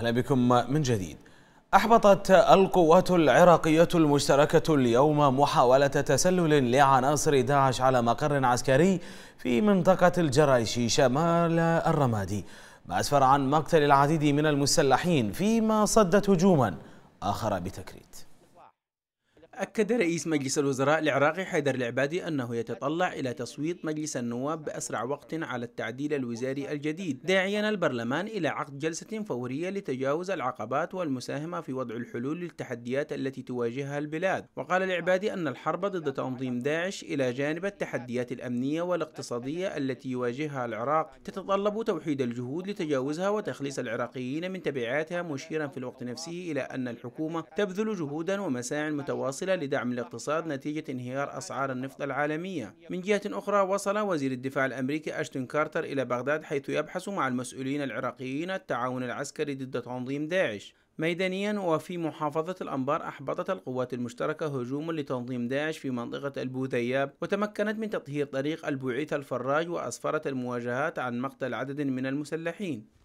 أهلا بكم من جديد أحبطت القوات العراقية المشتركة اليوم محاولة تسلل لعناصر داعش على مقر عسكري في منطقة الجرايش شمال الرمادي ما أسفر عن مقتل العديد من المسلحين فيما صدت هجوما آخر بتكريت أكد رئيس مجلس الوزراء العراقي حيدر العبادي أنه يتطلع إلى تصويت مجلس النواب بأسرع وقت على التعديل الوزاري الجديد داعيا البرلمان إلى عقد جلسة فورية لتجاوز العقبات والمساهمة في وضع الحلول للتحديات التي تواجهها البلاد وقال العبادي أن الحرب ضد تنظيم داعش إلى جانب التحديات الأمنية والاقتصادية التي يواجهها العراق تتطلب توحيد الجهود لتجاوزها وتخليص العراقيين من تبعاتها مشيرا في الوقت نفسه إلى أن الحكومة تبذل جهودا ومساعي متواصلة مؤثرة لدعم الاقتصاد نتيجة انهيار أسعار النفط العالمية من جهة أخرى وصل وزير الدفاع الأمريكي أشتون كارتر إلى بغداد حيث يبحث مع المسؤولين العراقيين التعاون العسكري ضد تنظيم داعش ميدانيا وفي محافظة الأنبار أحبطت القوات المشتركة هجوم لتنظيم داعش في منطقة البوذياب وتمكنت من تطهير طريق البعيث الفراج وأسفرت المواجهات عن مقتل عدد من المسلحين